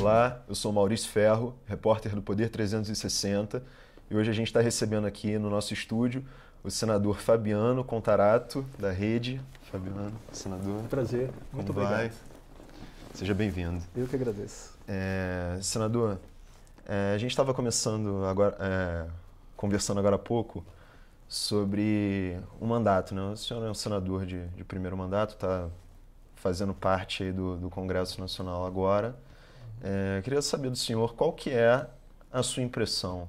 Olá, eu sou Maurício Ferro, repórter do Poder 360, e hoje a gente está recebendo aqui no nosso estúdio o senador Fabiano Contarato, da Rede. Fabiano, senador. Prazer, Como muito vai? obrigado. Seja bem-vindo. Eu que agradeço. É, senador, é, a gente estava começando agora, é, conversando agora há pouco sobre o mandato. Né? O senhor é um senador de, de primeiro mandato, está fazendo parte do, do Congresso Nacional agora. É, queria saber do senhor qual que é a sua impressão.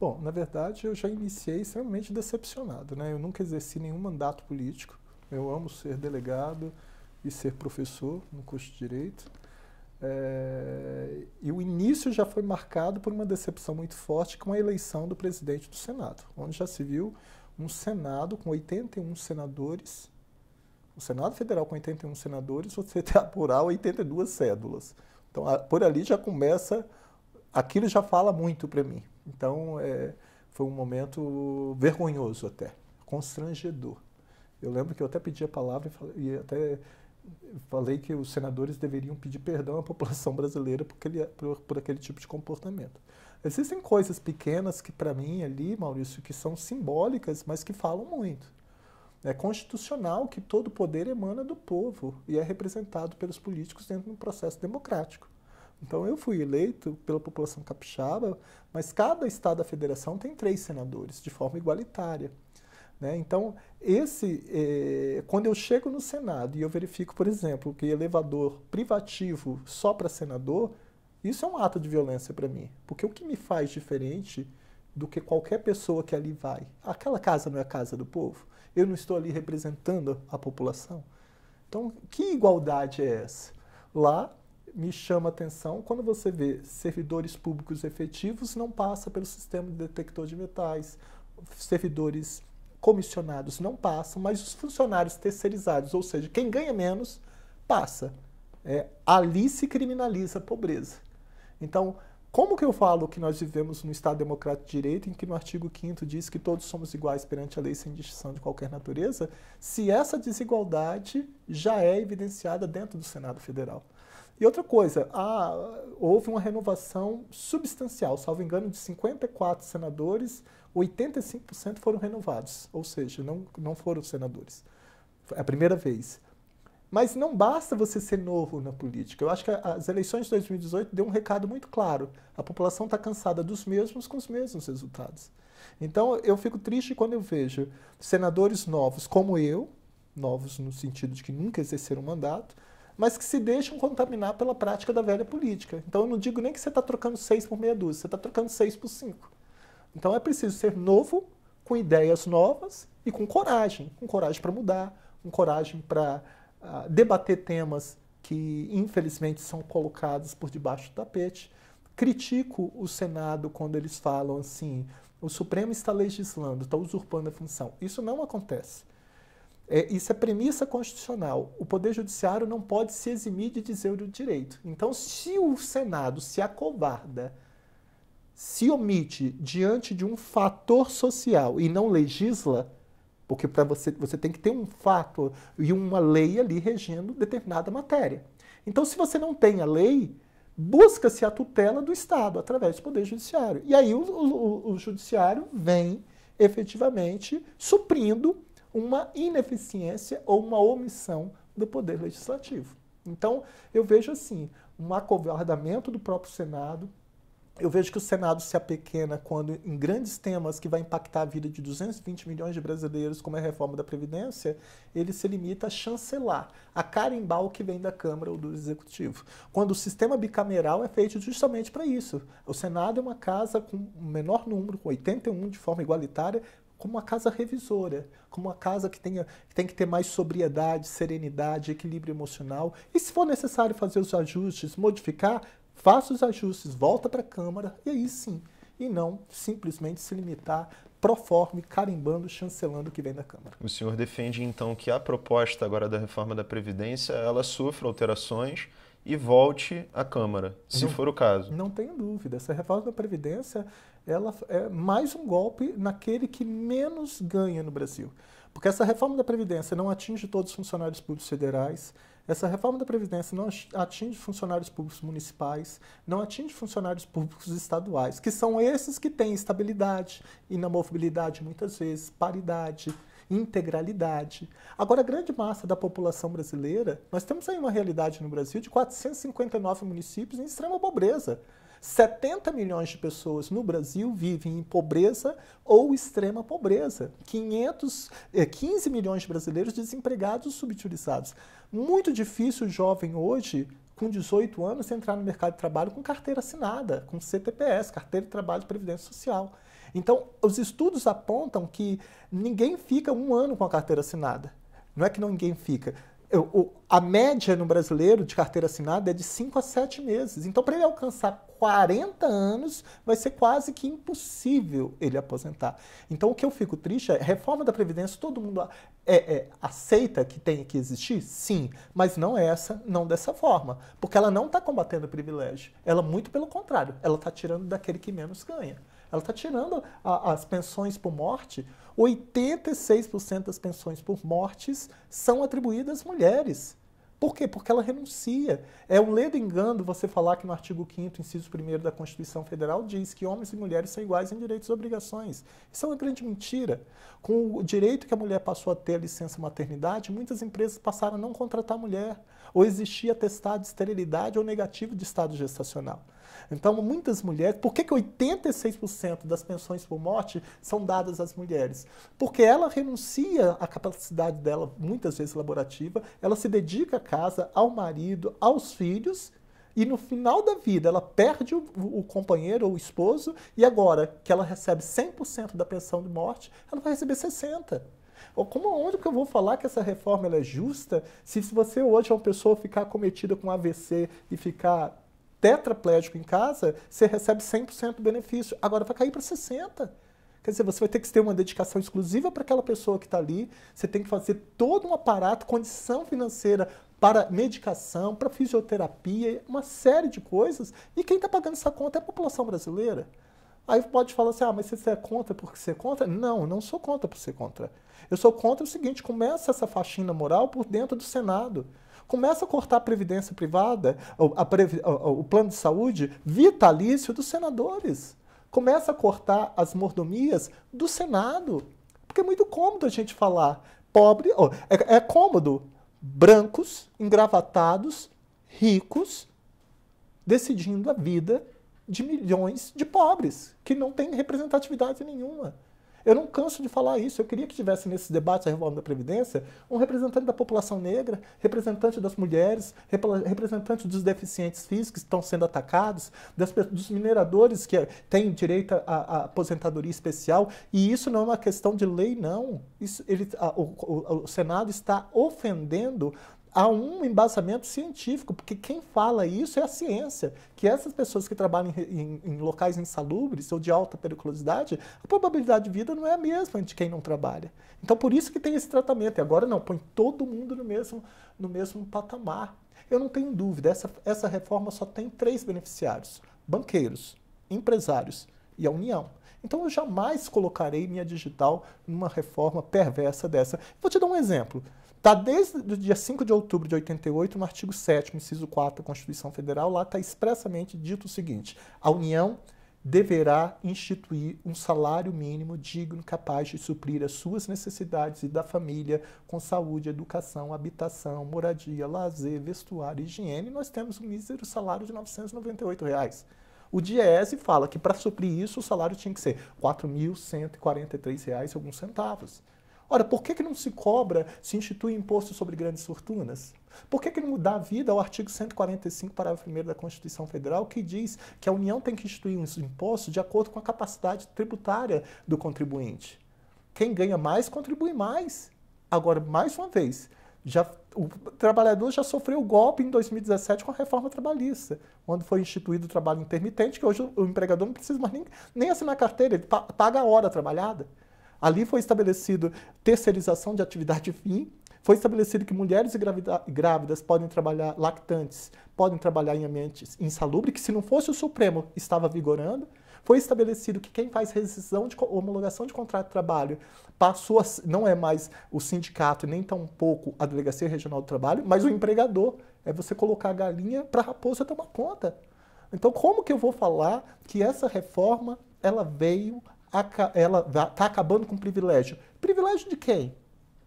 Bom, na verdade eu já iniciei extremamente decepcionado, né? Eu nunca exerci nenhum mandato político. Eu amo ser delegado e ser professor no curso de direito. É, e o início já foi marcado por uma decepção muito forte com a eleição do presidente do Senado, onde já se viu um Senado com 81 senadores, o Senado Federal com 81 senadores, você apurar 82 cédulas. Então, a, por ali já começa, aquilo já fala muito para mim. Então, é, foi um momento vergonhoso até, constrangedor. Eu lembro que eu até pedi a palavra e, falei, e até falei que os senadores deveriam pedir perdão à população brasileira por aquele, por, por aquele tipo de comportamento. Existem coisas pequenas que, para mim, ali, Maurício, que são simbólicas, mas que falam muito. É constitucional que todo poder emana do povo e é representado pelos políticos dentro de um processo democrático. Então eu fui eleito pela população capixaba, mas cada estado da federação tem três senadores de forma igualitária. Né? Então, esse, eh, quando eu chego no Senado e eu verifico, por exemplo, que elevador privativo só para senador, isso é um ato de violência para mim. Porque o que me faz diferente do que qualquer pessoa que ali vai? Aquela casa não é a casa do povo. Eu não estou ali representando a população. Então, que igualdade é essa? Lá me chama a atenção quando você vê servidores públicos efetivos não passa pelo sistema de detector de metais, servidores comissionados não passam, mas os funcionários terceirizados, ou seja, quem ganha menos, passa. É, ali se criminaliza a pobreza. Então, como que eu falo que nós vivemos num Estado democrático de direito em que no artigo 5 diz que todos somos iguais perante a lei sem distinção de qualquer natureza, se essa desigualdade já é evidenciada dentro do Senado Federal? E outra coisa, houve uma renovação substancial, salvo engano, de 54 senadores, 85% foram renovados, ou seja, não, não foram senadores. É a primeira vez. Mas não basta você ser novo na política. Eu acho que as eleições de 2018 deu um recado muito claro. A população está cansada dos mesmos com os mesmos resultados. Então eu fico triste quando eu vejo senadores novos como eu, novos no sentido de que nunca exerceram mandato, mas que se deixam contaminar pela prática da velha política. Então eu não digo nem que você está trocando seis por meia dúzia, você está trocando seis por cinco. Então é preciso ser novo, com ideias novas e com coragem. Com coragem para mudar, com coragem para debater temas que, infelizmente, são colocados por debaixo do tapete. Critico o Senado quando eles falam assim: o Supremo está legislando, está usurpando a função. Isso não acontece. É, isso é premissa constitucional. O Poder Judiciário não pode se eximir de dizer o direito. Então, se o Senado se acovarda, se omite diante de um fator social e não legisla, porque para você, você tem que ter um fato e uma lei ali regendo determinada matéria. Então, se você não tem a lei, busca-se a tutela do Estado através do Poder Judiciário. E aí o, o, o Judiciário vem efetivamente suprindo uma ineficiência ou uma omissão do Poder Legislativo. Então, eu vejo assim, um acovardamento do próprio Senado, eu vejo que o Senado se apequena quando, em grandes temas que vai impactar a vida de 220 milhões de brasileiros, como é a reforma da Previdência, ele se limita a chancelar, a carimbar o que vem da Câmara ou do Executivo. Quando o sistema bicameral é feito justamente para isso. O Senado é uma casa com menor número, com 81 de forma igualitária, como uma casa revisora, como uma casa que, tenha, que tem que ter mais sobriedade, serenidade, equilíbrio emocional. E se for necessário fazer os ajustes, modificar, faça os ajustes, volta para a Câmara e aí sim. E não simplesmente se limitar proforme, carimbando, chancelando o que vem da Câmara. O senhor defende então que a proposta agora da reforma da Previdência ela sofra alterações e volte à Câmara, se não, for o caso. Não tenho dúvida. Essa reforma da Previdência ela é mais um golpe naquele que menos ganha no Brasil. Porque essa reforma da Previdência não atinge todos os funcionários públicos federais, essa reforma da Previdência não atinge funcionários públicos municipais, não atinge funcionários públicos estaduais, que são esses que têm estabilidade, inamovibilidade muitas vezes, paridade, integralidade. Agora, a grande massa da população brasileira, nós temos aí uma realidade no Brasil de 459 municípios em extrema pobreza. 70 milhões de pessoas no Brasil vivem em pobreza ou extrema pobreza. 500, eh, 15 milhões de brasileiros desempregados subutilizados. Muito difícil o jovem hoje com 18 anos entrar no mercado de trabalho com carteira assinada, com CTPS, Carteira de Trabalho de Previdência Social. Então, os estudos apontam que ninguém fica um ano com a carteira assinada. Não é que ninguém fica. Eu, a média no brasileiro de carteira assinada é de 5 a 7 meses. Então, para ele alcançar 40 anos, vai ser quase que impossível ele aposentar. Então, o que eu fico triste é, reforma da Previdência, todo mundo é, é, aceita que tem que existir? Sim, mas não é essa, não dessa forma. Porque ela não está combatendo o privilégio. Ela, muito pelo contrário, ela está tirando daquele que menos ganha. Ela está tirando a, as pensões por morte. 86% das pensões por mortes são atribuídas às mulheres. Por quê? Porque ela renuncia. É um ledo engano você falar que no artigo 5 inciso 1 da Constituição Federal diz que homens e mulheres são iguais em direitos e obrigações. Isso é uma grande mentira. Com o direito que a mulher passou a ter a licença maternidade, muitas empresas passaram a não contratar a mulher ou existia testado de esterilidade ou negativo de estado gestacional. Então, muitas mulheres. Por que, que 86% das pensões por morte são dadas às mulheres? Porque ela renuncia à capacidade dela, muitas vezes laborativa, ela se dedica à casa, ao marido, aos filhos e no final da vida ela perde o, o companheiro ou o esposo, e agora que ela recebe 100% da pensão de morte, ela vai receber 60%. Ou como onde que eu vou falar que essa reforma é justa se, se você hoje é uma pessoa ficar cometida com AVC e ficar tetraplégico em casa, você recebe 100% do benefício. Agora vai cair para 60%. Quer dizer, você vai ter que ter uma dedicação exclusiva para aquela pessoa que está ali, você tem que fazer todo um aparato, condição financeira para medicação, para fisioterapia, uma série de coisas. E quem está pagando essa conta é a população brasileira. Aí pode falar assim, ah, mas você é contra porque você é contra? Não, não sou contra por ser contra. Eu sou contra o seguinte, começa essa faxina moral por dentro do Senado. Começa a cortar a previdência privada, a previ, o plano de saúde vitalício dos senadores. Começa a cortar as mordomias do Senado. Porque é muito cômodo a gente falar pobre, é, é cômodo brancos, engravatados, ricos, decidindo a vida de milhões de pobres que não têm representatividade nenhuma. Eu não canso de falar isso. Eu queria que tivesse nesse debate a reforma da Previdência um representante da população negra, representante das mulheres, rep representante dos deficientes físicos que estão sendo atacados, das, dos mineradores que eh, têm direito à, à, aposentadoria especial. E isso não é uma questão de lei, não. Isso, ele, a, o, o, o Senado está ofendendo há um embasamento científico, porque quem fala isso é a ciência, que essas pessoas que trabalham em, em, em, locais insalubres ou de alta periculosidade, a probabilidade de vida não é a mesma de quem não trabalha. Então por isso que tem esse tratamento, e agora não, põe todo mundo no mesmo, no mesmo patamar. Eu não tenho dúvida, essa, essa reforma só tem três beneficiários, banqueiros, empresários e a União. Então eu jamais colocarei minha digital numa reforma perversa dessa. Vou te dar um exemplo. Tá desde o dia 5 de outubro de 88, no artigo 7, inciso 4 da Constituição Federal, lá está expressamente dito o seguinte: a União deverá instituir um salário mínimo digno capaz de suprir as suas necessidades e da família com saúde, educação, habitação, moradia, lazer, vestuário, higiene. Nós temos um mísero salário de R$ 998. Reais. O DIESE fala que para suprir isso o salário tinha que ser R$ 4.143,00 alguns centavos. Ora, por que, que não se cobra, se institui imposto sobre grandes fortunas? Por que, que não dá vida ao artigo 145, parágrafo 1 da Constituição Federal, que diz que a União tem que instituir os impostos de acordo com a capacidade tributária do contribuinte? Quem ganha mais, contribui mais. Agora, mais uma vez, já, o trabalhador já sofreu o golpe em 2017 com a reforma trabalhista, quando foi instituído o trabalho intermitente, que hoje o empregador não precisa mais nem, nem assinar carteira, ele paga a hora trabalhada. Ali foi estabelecido terceirização de atividade fim, foi estabelecido que mulheres grávidas podem trabalhar lactantes, podem trabalhar em ambientes insalubres, que se não fosse o Supremo estava vigorando. Foi estabelecido que quem faz rescisão de homologação de contrato de trabalho passou a, não é mais o sindicato nem tão pouco a delegacia regional do trabalho, mas o empregador é você colocar a galinha para a raposa tomar conta. Então, como que eu vou falar que essa reforma ela veio ela está acabando com privilégio. Privilégio de quem?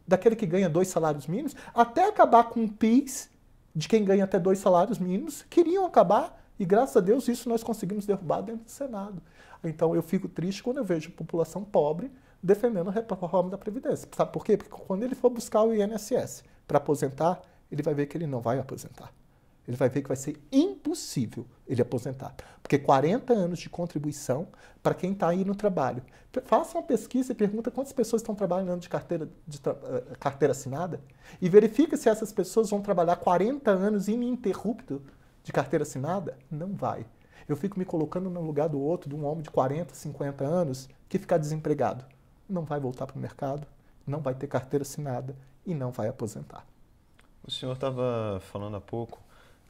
Daquele que ganha dois salários mínimos? Até acabar com o PIS de quem ganha até dois salários mínimos, queriam acabar, e graças a Deus isso nós conseguimos derrubar dentro do Senado. Então eu fico triste quando eu vejo população pobre defendendo a reforma da Previdência. Sabe por quê? Porque quando ele for buscar o INSS para aposentar, ele vai ver que ele não vai aposentar ele vai ver que vai ser impossível ele aposentar. Porque 40 anos de contribuição para quem está aí no trabalho. Faça uma pesquisa e pergunta quantas pessoas estão trabalhando de carteira, de tra eh, carteira assinada e verifica se essas pessoas vão trabalhar 40 anos ininterrupto de carteira assinada. Não vai. Eu fico me colocando no lugar do outro, de um homem de 40, 50 anos que ficar desempregado. Não vai voltar para o mercado, não vai ter carteira assinada e não vai aposentar. O senhor estava falando há pouco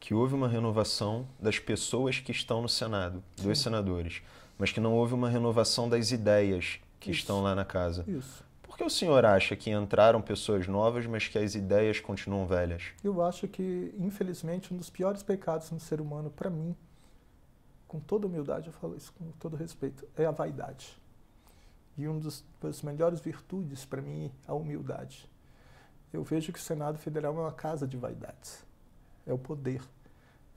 que houve uma renovação das pessoas que estão no Senado, dos senadores, mas que não houve uma renovação das ideias que Isso. estão lá na casa. Isso. Por que o senhor acha que entraram pessoas novas, mas que as ideias continuam velhas? Eu acho que, infelizmente, um dos piores pecados no ser humano, para mim, com toda humildade, eu falo isso com todo respeito, é a vaidade. E uma das melhores virtudes para mim, é a humildade. Eu vejo que o Senado Federal é uma casa de vaidades é o poder,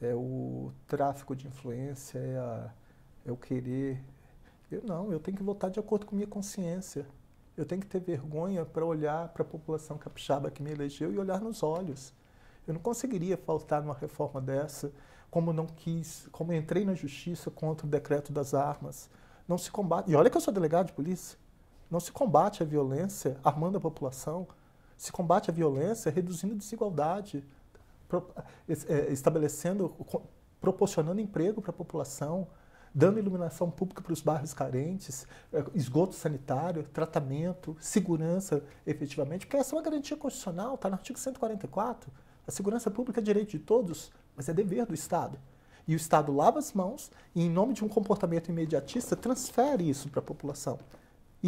é o tráfico de influência, é, a, é o querer. Eu não, eu tenho que votar de acordo com minha consciência. Eu tenho que ter vergonha para olhar para a população capixaba que me elegeu e olhar nos olhos. Eu não conseguiria faltar numa reforma dessa, como não quis, como entrei na justiça contra o decreto das armas. Não se combate. E olha que eu sou delegado de polícia. Não se combate a violência armando a população. Se combate a violência reduzindo a desigualdade, é, estabelecendo, proporcionando emprego para a população, dando iluminação pública para os bairros carentes, é, esgoto sanitário, tratamento, segurança, efetivamente, porque essa é uma garantia constitucional, está no artigo 144. A segurança pública é direito de todos, mas é dever do Estado. E o Estado lava as mãos e, em nome de um comportamento imediatista, transfere isso para a população.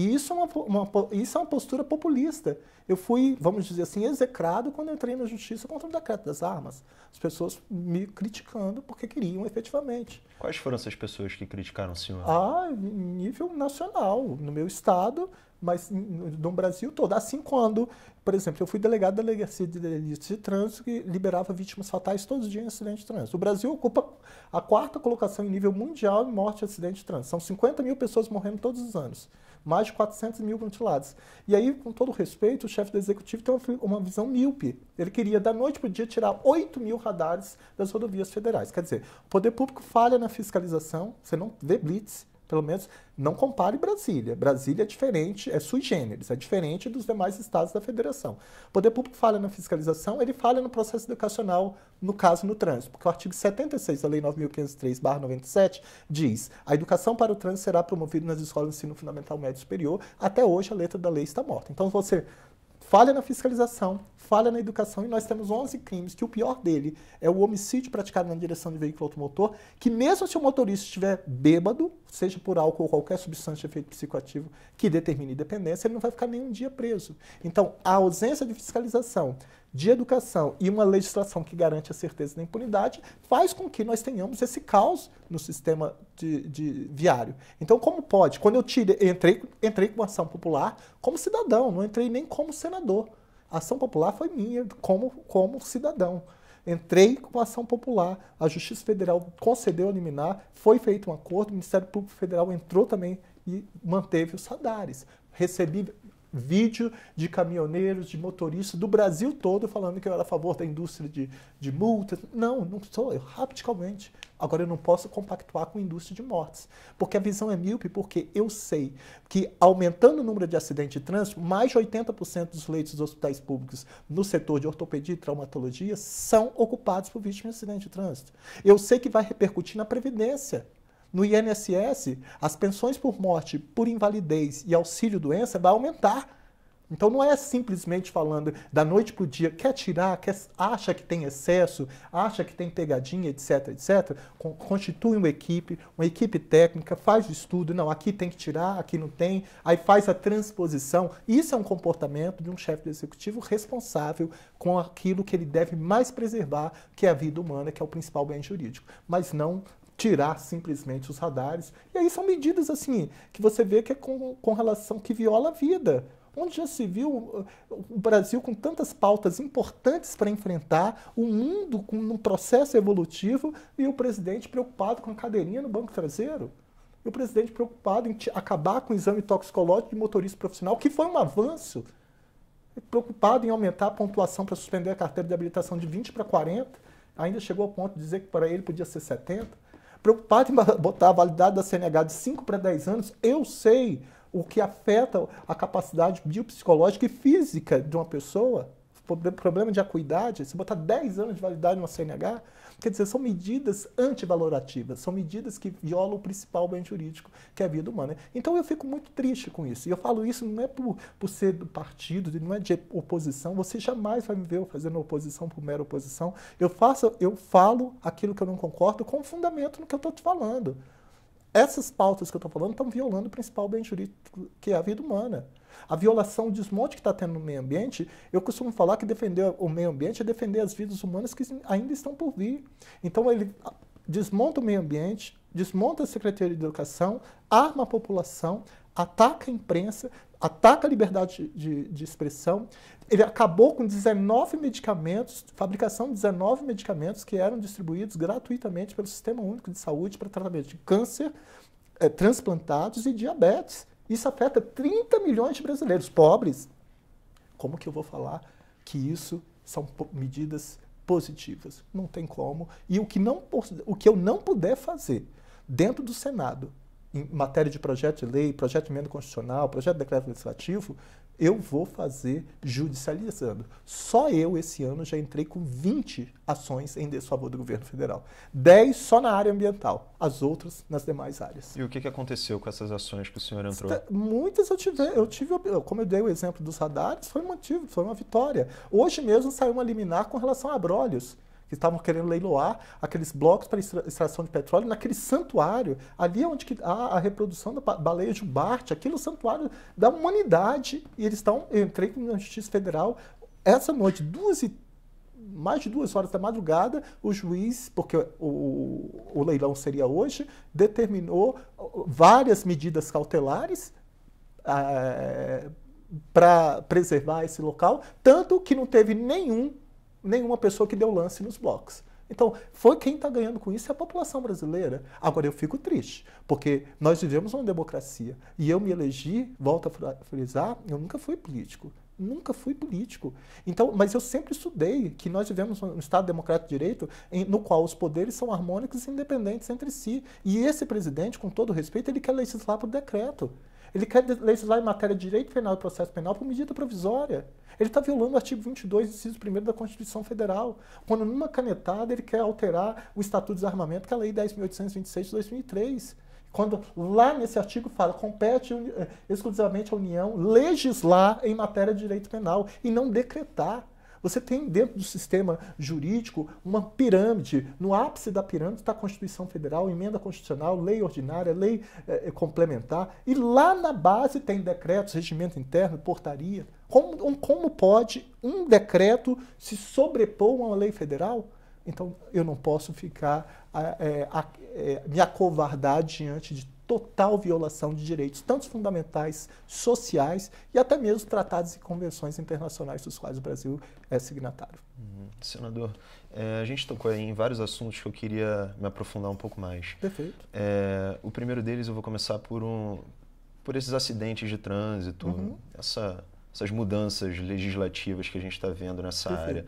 E isso é uma, uma, isso é uma postura populista. Eu fui, vamos dizer assim, execrado quando entrei na justiça contra o decreto das armas. As pessoas me criticando porque queriam efetivamente. Quais foram essas pessoas que criticaram o senhor? Ah, nível nacional, no meu estado, mas no Brasil todo. Assim quando, por exemplo, eu fui delegado da Delegacia de Delitos de Trânsito que liberava vítimas fatais todos os dias em acidente de trânsito. O Brasil ocupa a quarta colocação em nível mundial em morte e acidente de trânsito. São 50 mil pessoas morrendo todos os anos mais de 400 mil ventilados E aí, com todo respeito, o chefe do executivo tem uma, uma visão míope. Ele queria, da noite para o dia, tirar 8 mil radares das rodovias federais. Quer dizer, o poder público falha na fiscalização, você não vê blitz, pelo menos não compare Brasília. Brasília é diferente, é sui generis, é diferente dos demais estados da federação. O poder público falha na fiscalização, ele falha no processo educacional, no caso no trânsito, porque o artigo 76 da Lei 9503/97 diz: "A educação para o trânsito será promovida nas escolas de ensino fundamental médio superior". Até hoje a letra da lei está morta. Então você falha na fiscalização, falha na educação, e nós temos 11 crimes, que o pior dele é o homicídio praticado na direção de veículo automotor, que mesmo se o motorista estiver bêbado, seja por álcool ou qualquer substância de efeito psicoativo que determine dependência, ele não vai ficar nenhum dia preso. Então, a ausência de fiscalização, de educação e uma legislação que garante a certeza da impunidade faz com que nós tenhamos esse caos no sistema de, de viário. Então, como pode? Quando eu entrei, entrei com ação popular como cidadão, não entrei nem como senador. A ação popular foi minha, como, como cidadão. Entrei com ação popular, a Justiça Federal concedeu a liminar, foi feito um acordo, o Ministério Público Federal entrou também e manteve os radares. Recebi vídeo de caminhoneiros, de motoristas do Brasil todo falando que eu era a favor da indústria de, de multas. Não, não sou, eu radicalmente. Agora eu não posso compactuar com a indústria de mortes, porque a visão é míope, porque eu sei que aumentando o número de acidentes de trânsito, mais de 80% dos leitos dos hospitais públicos no setor de ortopedia e traumatologia são ocupados por vítimas de acidente de trânsito. Eu sei que vai repercutir na previdência no INSS, as pensões por morte, por invalidez e auxílio doença vai aumentar. Então não é simplesmente falando da noite para o dia, quer tirar, quer, acha que tem excesso, acha que tem pegadinha, etc, etc. Constitui uma equipe, uma equipe técnica, faz o estudo, não, aqui tem que tirar, aqui não tem, aí faz a transposição. Isso é um comportamento de um chefe do executivo responsável com aquilo que ele deve mais preservar, que é a vida humana, que é o principal bem jurídico. Mas não tirar simplesmente os radares. E aí são medidas assim que você vê que é com, com relação que viola a vida. Onde já se viu uh, o Brasil com tantas pautas importantes para enfrentar, o mundo com um processo evolutivo e o presidente preocupado com a cadeirinha no banco traseiro? E o presidente preocupado em acabar com o exame toxicológico de motorista profissional, que foi um avanço, preocupado em aumentar a pontuação para suspender a carteira de habilitação de 20 para 40, ainda chegou ao ponto de dizer que para ele podia ser 70. Preocupado em botar a validade da CNH de 5 para 10 anos, eu sei o que afeta a capacidade biopsicológica e física de uma pessoa problema de acuidade, se botar 10 anos de validade numa CNH, quer dizer, são medidas antivalorativas, são medidas que violam o principal bem jurídico, que é a vida humana. Então eu fico muito triste com isso. E eu falo isso não é por, por ser do partido, não é de oposição, você jamais vai me ver fazendo oposição por mera oposição. Eu faço, eu falo aquilo que eu não concordo com fundamento no que eu estou te falando. Essas pautas que eu estou falando estão violando o principal bem jurídico, que é a vida humana. A violação, o desmonte que está tendo no meio ambiente, eu costumo falar que defender o meio ambiente é defender as vidas humanas que ainda estão por vir. Então ele ah, desmonta o meio ambiente, desmonta a Secretaria de Educação, arma a população, ataca a imprensa, ataca a liberdade de, de, de, expressão. Ele acabou com 19 medicamentos, fabricação de 19 medicamentos que eram distribuídos gratuitamente pelo Sistema Único de Saúde para tratamento de câncer, é, transplantados e diabetes. Isso afeta 30 milhões de brasileiros pobres. Como que eu vou falar que isso são medidas positivas? Não tem como. E o que, não, o que eu não puder fazer dentro do Senado, em matéria de projeto de lei, projeto de emenda constitucional, projeto de decreto legislativo, eu vou fazer judicializando. Só eu, esse ano, já entrei com 20 ações em desfavor do governo federal. 10 só na área ambiental, as outras nas demais áreas. E o que, aconteceu com essas ações que o senhor entrou? Muitas eu tive, eu tive, como eu dei o exemplo dos radares, foi um motivo, foi uma vitória. Hoje mesmo saiu uma liminar com relação a abrolhos que estavam querendo leiloar aqueles blocos para extração de petróleo naquele santuário, ali onde que há a reprodução da baleia jubarte, aquilo é o santuário da humanidade, e eles estão, eu entrei na Justiça Federal, essa noite, duas e mais de duas horas da madrugada, o juiz, porque o, o, o leilão seria hoje, determinou várias medidas cautelares é, eh, para preservar esse local, tanto que não teve nenhum nenhuma pessoa que deu lance nos blocos. Então, foi quem está ganhando com isso é a população brasileira. Agora, eu fico triste, porque nós vivemos uma democracia. E eu me elegi, volto a frisar, eu nunca fui político. Nunca fui político. Então, mas eu sempre estudei que nós vivemos um Estado democrático de direito em, no qual os poderes são harmônicos e independentes entre si. E esse presidente, com todo respeito, ele quer legislar por decreto. Ele quer legislar em matéria de direito penal e processo penal por medida provisória. Ele está violando o artigo 22, inciso 1 da Constituição Federal, quando numa canetada ele quer alterar o Estatuto de Desarmamento, que é a Lei 10.826 de 2003. Quando lá nesse artigo fala, compete eh, exclusivamente à União legislar em matéria de direito penal e não decretar. Você tem dentro do sistema jurídico uma pirâmide. No ápice da pirâmide está a Constituição Federal, emenda constitucional, lei ordinária, lei eh, complementar. E lá na base tem decretos, regimento interno, portaria. Como, como pode um decreto se sobrepor a uma lei federal? Então eu não posso ficar é, é, me acovardar diante de total violação de direitos, tanto fundamentais, sociais e até mesmo tratados e convenções internacionais dos quais o Brasil é signatário. Uhum. Senador, é, a gente tocou em vários assuntos que eu queria me aprofundar um pouco mais. Perfeito. É, o primeiro deles eu vou começar por, um, por esses acidentes de trânsito, uhum. essa, essas mudanças legislativas que a gente está vendo nessa Perfeito. área.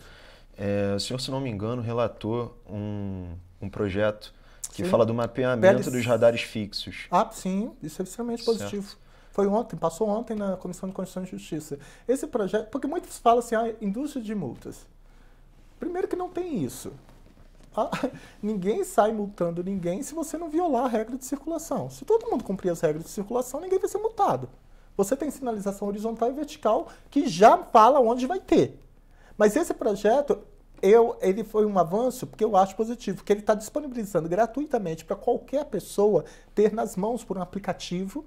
É, o senhor, se não me engano, relatou um, um projeto que sim. fala do mapeamento dos radares fixos. Ah, sim, isso é extremamente certo. positivo. Foi ontem, passou ontem na Comissão de Constituição e Justiça. Esse projeto, porque muitos falam assim, a ah, indústria de multas. Primeiro que não tem isso. Ah, ninguém sai multando ninguém se você não violar a regra de circulação. Se todo mundo cumprir as regras de circulação, ninguém vai ser multado. Você tem sinalização horizontal e vertical que já fala onde vai ter. Mas esse projeto eu, ele foi um avanço porque eu acho positivo, que ele está disponibilizando gratuitamente para qualquer pessoa ter nas mãos por um aplicativo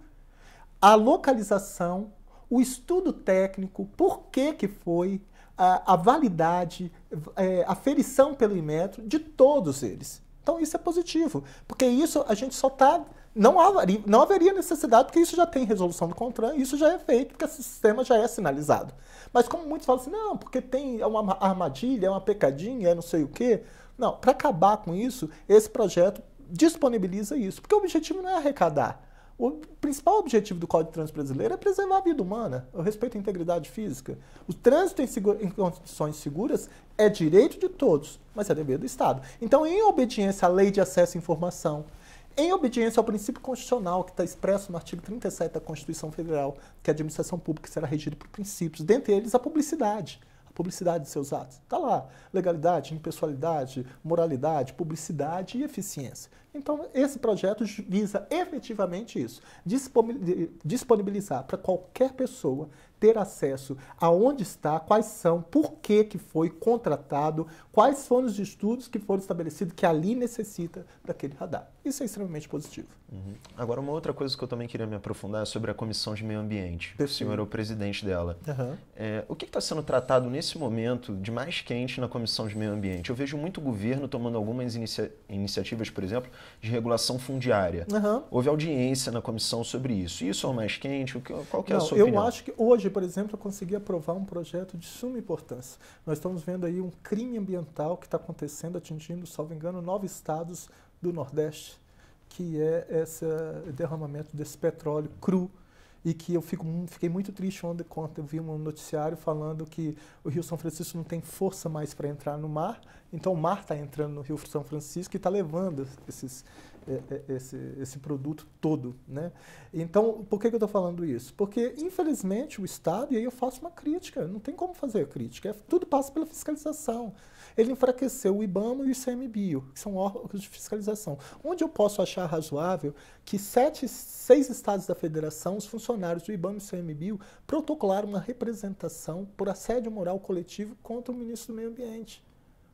a localização, o estudo técnico, por que que foi, a, a validade, é, a ferição pelo Inmetro de todos eles. Então isso é positivo, porque isso a gente só está não haveria, não haveria necessidade, porque isso já tem resolução do CONTRAN, isso já é feito, porque o sistema já é sinalizado. Mas como muitos falam assim, não, porque tem é uma armadilha, é uma pecadinha, é não sei o quê. Não, para acabar com isso, esse projeto disponibiliza isso. Porque o objetivo não é arrecadar. O principal objetivo do Código de Trânsito Brasileiro é preservar a vida humana, é o respeito à integridade física. O trânsito em, em, condições seguras é direito de todos, mas é dever do Estado. Então, em obediência à lei de acesso à informação, em obediência ao princípio constitucional que está expresso no artigo 37 da Constituição Federal, que a administração pública será regida por princípios, dentre eles a publicidade. A publicidade de seus atos. Está lá. Legalidade, impessoalidade, moralidade, publicidade e eficiência. Então, esse projeto visa efetivamente isso: disponibilizar para qualquer pessoa ter acesso a onde está, quais são, por que, que foi contratado, quais foram os estudos que foram estabelecidos que ali necessita daquele radar. Isso é extremamente positivo. Uhum. Agora, uma outra coisa que eu também queria me aprofundar é sobre a Comissão de Meio Ambiente. O senhor é o presidente dela. Uhum. É, o que está sendo tratado nesse momento de mais quente na Comissão de Meio Ambiente? Eu vejo muito governo tomando algumas inicia iniciativas, por exemplo, de regulação fundiária. Uhum. Houve audiência na comissão sobre isso. Isso é o mais quente? Qual que é Não, a sua opinião? Eu acho que hoje, por exemplo, eu consegui aprovar um projeto de suma importância. Nós estamos vendo aí um crime ambiental que está acontecendo, atingindo, salvo engano, nove estados do Nordeste, que é esse derramamento desse petróleo cru e que eu fico, fiquei muito triste quando eu vi um noticiário falando que o Rio São Francisco não tem força mais para entrar no mar, então o mar está entrando no Rio São Francisco e está levando esses é, é, esse, esse produto todo. Né? Então, por que, eu estou falando isso? Porque, infelizmente, o Estado, e aí eu faço uma crítica, não tem como fazer a crítica, é, tudo passa pela fiscalização. Ele enfraqueceu o IBAMA e o ICMBio, que são órgãos de fiscalização. Onde eu posso achar razoável que sete, seis estados da federação, os funcionários do IBAMA e do ICMBio, protocolaram uma representação por assédio moral coletivo contra o ministro do Meio Ambiente?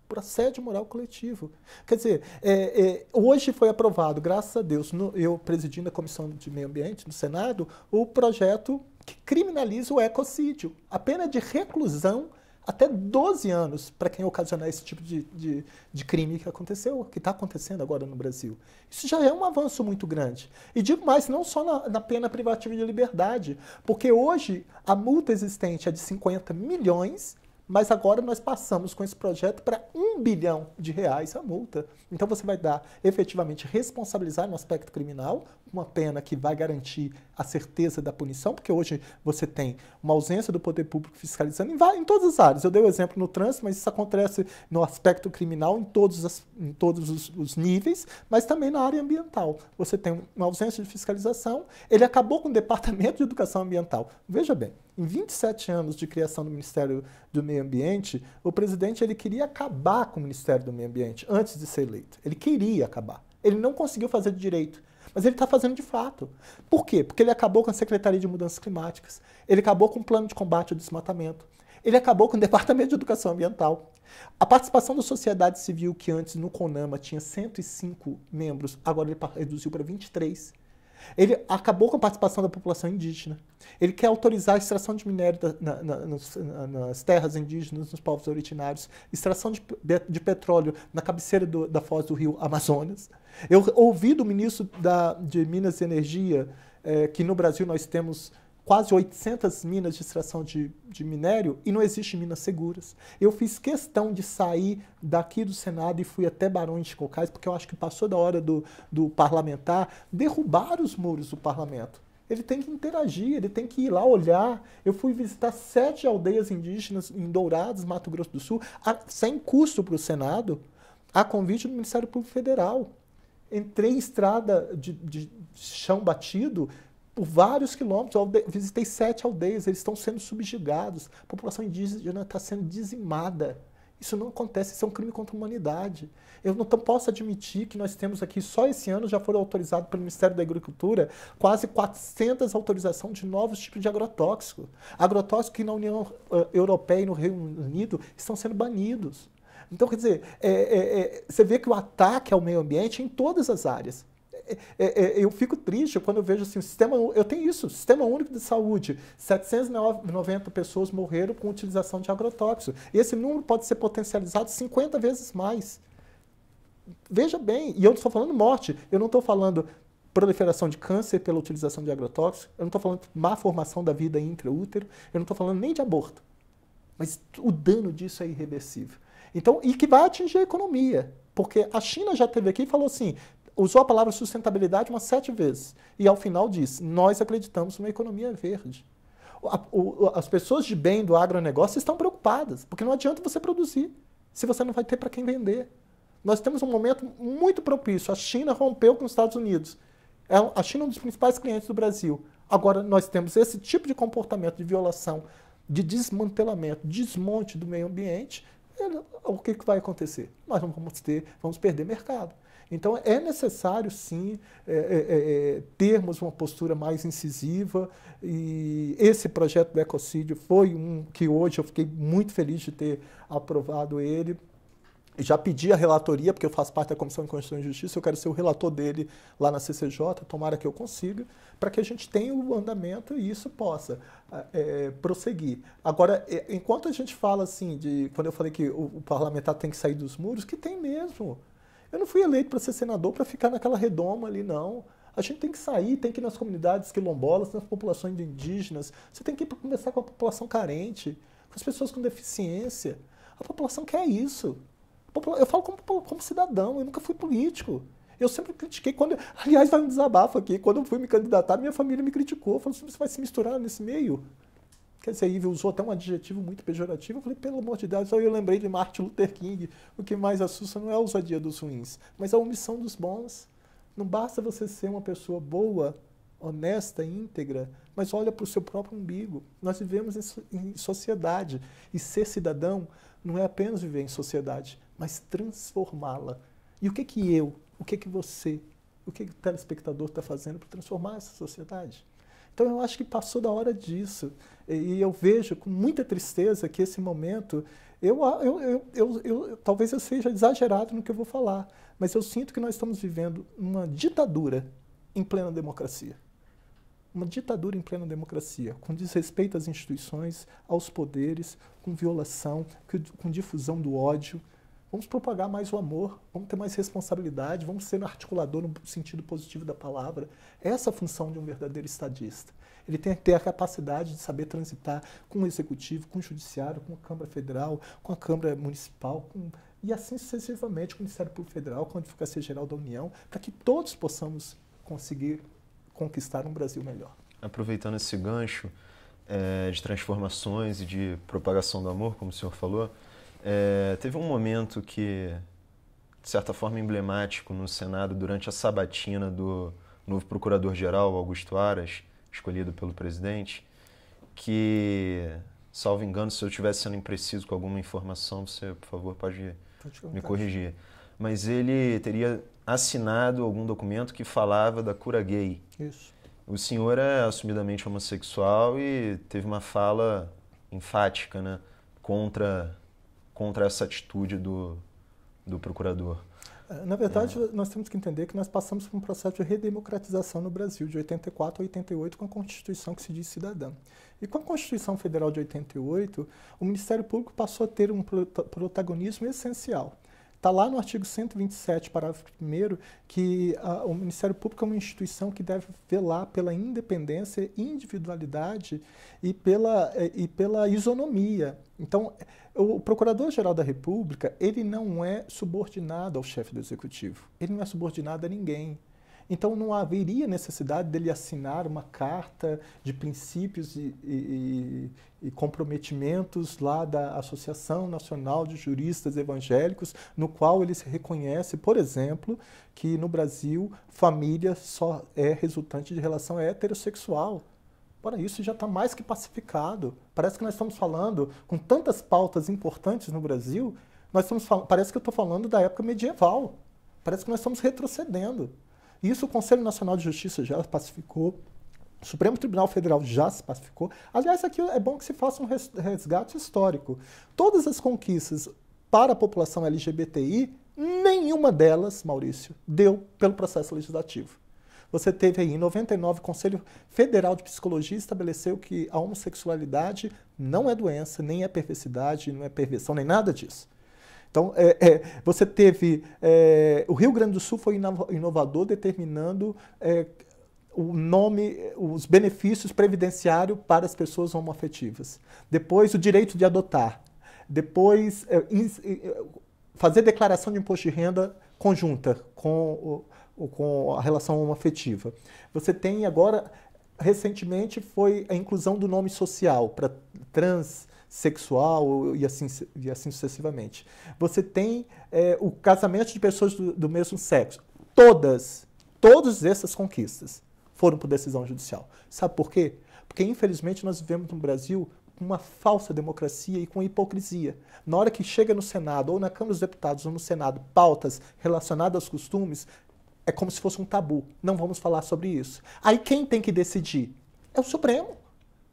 por assédio moral coletivo. Quer dizer, é, é, hoje foi aprovado, graças a Deus, no, eu presidindo a Comissão de Meio Ambiente no Senado, o projeto que criminaliza o ecocídio. A pena de reclusão até 12 anos para quem ocasionar esse tipo de, de, de crime que aconteceu, que está acontecendo agora no Brasil. Isso já é um avanço muito grande. E digo mais, não só na, na pena privativa de liberdade, porque hoje a multa existente é de 50 milhões mas agora nós passamos com esse projeto para um bilhão de reais a multa. Então você vai dar efetivamente responsabilizar no aspecto criminal, uma pena que vai garantir a certeza da punição, porque hoje você tem uma ausência do poder público fiscalizando em, em todas as áreas. Eu dei o um exemplo no trânsito, mas isso acontece no aspecto criminal em todos, as, em todos os, os níveis, mas também na área ambiental. Você tem uma ausência de fiscalização, ele acabou com o Departamento de Educação Ambiental. Veja bem, em 27 anos de criação do Ministério do Meio Ambiente, o presidente ele queria acabar com o Ministério do Meio Ambiente antes de ser eleito. Ele queria acabar. Ele não conseguiu fazer de direito. Mas ele está fazendo de fato. Por quê? Porque ele acabou com a Secretaria de Mudanças Climáticas, ele acabou com o Plano de Combate ao Desmatamento, ele acabou com o Departamento de Educação Ambiental. A participação da sociedade civil, que antes no CONAMA tinha 105 membros, agora ele reduziu para 23. Ele acabou com a participação da população indígena. Ele quer autorizar a extração de minério da, na, na, nos, nas terras indígenas, nos povos originários, extração de, de, de petróleo na cabeceira do, da foz do rio Amazonas. Eu ouvi do ministro da, de Minas e Energia é, que no Brasil nós temos quase 800 minas de extração de, de minério e não existe minas seguras. Eu fiz questão de sair daqui do Senado e fui até Barões de Cocais, porque eu acho que passou da hora do, do parlamentar derrubar os muros do parlamento. Ele tem que interagir, ele tem que ir lá olhar. Eu fui visitar sete aldeias indígenas em Dourados, Mato Grosso do Sul, a, sem custo para o Senado, a convite do Ministério Público Federal. Entrei em estrada de, de chão batido, por vários quilômetros. Eu visitei sete aldeias, eles estão sendo subjugados. A população indígena está sendo dizimada. Isso não acontece, isso é um crime contra a humanidade. Eu não posso admitir que nós temos aqui, só esse ano já foram autorizados pelo Ministério da Agricultura quase 400 autorizações de novos tipos de agrotóxico. Agrotóxicos que na União eh, Europeia e no Reino Unido estão sendo banidos. Então, quer dizer, é, é, é, você vê que o ataque ao meio ambiente é em todas as áreas. É, é, é, eu fico triste quando eu vejo assim, o sistema, eu tenho isso, Sistema Único de Saúde, 790 pessoas morreram com utilização de agrotóxico. Esse número pode ser potencializado 50 vezes mais. Veja bem, e eu não estou falando morte, eu não estou falando proliferação de câncer pela utilização de agrotóxicos, eu não estou falando má formação da vida intraútero, eu não estou falando nem de aborto. Mas o dano disso é irreversível. Então, e que vai atingir a economia. Porque a China já teve aqui e falou assim: usou a palavra sustentabilidade umas sete vezes. E ao final disse: Nós acreditamos numa economia verde. as pessoas de bem do agronegócio estão preocupadas, porque não adianta você produzir se você não vai ter para quem vender. Nós temos um momento muito propício. A China rompeu com os Estados Unidos. É a China é um dos principais clientes do Brasil. Agora, nós temos esse tipo de comportamento de violação, de desmantelamento, desmonte do meio ambiente. O que, que vai acontecer? Nós não vamos ter, vamos perder mercado. Então é necessário sim é é, é, é, termos uma postura mais incisiva e esse projeto do ecocídio foi um que hoje eu fiquei muito feliz de ter aprovado ele. Já pedi a relatoria, porque eu faço parte da Comissão de Constituição e Justiça, eu quero ser o relator dele lá na CCJ, tomara que eu consiga, para que a gente tenha o andamento e isso possa é, prosseguir. Agora, é, enquanto a gente fala assim, de quando eu falei que o, o parlamentar tem que sair dos muros, que tem mesmo. Eu não fui eleito para ser senador para ficar naquela redoma ali, não. A gente tem que sair, tem que ir nas comunidades quilombolas, nas populações indígenas. Você tem que ir para conversar com a população carente, com as pessoas com deficiência. A população quer isso. Eu falo como, como cidadão, eu nunca fui político. Eu sempre critiquei quando. Aliás, vai um desabafo aqui. Quando eu fui me candidatar, minha família me criticou. Falou assim: você vai se misturar nesse meio? Quer dizer, Ivo usou até um adjetivo muito pejorativo. Eu falei, pelo amor de Deus, aí eu lembrei de Martin Luther King. O que mais assusta não é a ousadia dos ruins, mas a omissão dos bons. Não basta você ser uma pessoa boa, honesta, íntegra, mas olha para o seu próprio umbigo. Nós vivemos em sociedade e ser cidadão não é apenas viver em sociedade, mas transformá-la. E o que que eu, o que que você, o que, que o telespectador está fazendo para transformar essa sociedade? Então eu acho que passou da hora disso. E eu vejo com muita tristeza que esse momento, eu, eu, eu, eu, talvez eu seja exagerado no que eu vou falar, mas eu sinto que nós estamos vivendo uma ditadura em plena democracia. Uma ditadura em plena democracia, com desrespeito às instituições, aos poderes, com violação, com difusão do ódio. Vamos propagar mais o amor, vamos ter mais responsabilidade, vamos ser articulador no sentido positivo da palavra. Essa é a função de um verdadeiro estadista. Ele tem que ter a capacidade de saber transitar com o executivo, com o judiciário, com a Câmara Federal, com a Câmara Municipal, com, e assim sucessivamente com o Ministério Público Federal, com a Advocacia Geral da União, para que todos possamos conseguir conquistar um Brasil melhor. Aproveitando esse gancho é, de transformações e de propagação do amor, como o senhor falou, é, teve um momento que, de certa forma, emblemático no Senado durante a sabatina do novo procurador-geral, Augusto Aras, escolhido pelo presidente, que, salvo engano, se eu estivesse sendo impreciso com alguma informação, você, por favor, pode me corrigir. Mas ele teria assinado algum documento que falava da cura gay. Isso. O senhor é assumidamente homossexual e teve uma fala enfática, né, contra contra essa atitude do, do procurador? É, na verdade, é. nós temos que entender que nós passamos por um processo de redemocratização no Brasil, de 84 a 88, com a Constituição que se diz cidadã. E com a Constituição Federal de 88, o Ministério Público passou a ter um protagonismo essencial. Está lá no artigo 127, parágrafo 1, que a, o Ministério Público é uma instituição que deve velar pela independência, individualidade e pela, é, e pela isonomia. Então, o Procurador-Geral da República, ele não é subordinado ao chefe do Executivo, ele não é subordinado a ninguém. Então não haveria necessidade dele assinar uma carta de princípios e, e, e, comprometimentos lá da Associação Nacional de Juristas Evangélicos, no qual ele se reconhece, por exemplo, que no Brasil família só é resultante de relação heterossexual. Ora, isso já está mais que pacificado. Parece que nós estamos falando, com tantas pautas importantes no Brasil, nós estamos parece que eu estou falando da época medieval. Parece que nós estamos retrocedendo. Isso o Conselho Nacional de Justiça já pacificou, o Supremo Tribunal Federal já se pacificou. Aliás, aqui é bom que se faça um resgate histórico. Todas as conquistas para a população LGBTI, nenhuma delas, Maurício, deu pelo processo legislativo. Você teve aí, em 99, o Conselho Federal de Psicologia estabeleceu que a homossexualidade não é doença, nem é perversidade, não é perversão, nem nada disso. Então, é, é, você teve. É, o Rio Grande do Sul foi inovador determinando é, o nome, os benefícios previdenciários para as pessoas homoafetivas. Depois, o direito de adotar. Depois, é, é, fazer declaração de imposto de renda conjunta com, com a relação homoafetiva. Você tem agora recentemente foi a inclusão do nome social para trans, sexual e assim, e assim sucessivamente. Você tem é, o casamento de pessoas do, do mesmo sexo. Todas, todas essas conquistas foram por decisão judicial. Sabe por quê? Porque, infelizmente, nós vivemos no Brasil uma falsa democracia e com hipocrisia. Na hora que chega no Senado, ou na Câmara dos Deputados, ou no Senado, pautas relacionadas aos costumes, é como se fosse um tabu. Não vamos falar sobre isso. Aí quem tem que decidir? É o Supremo,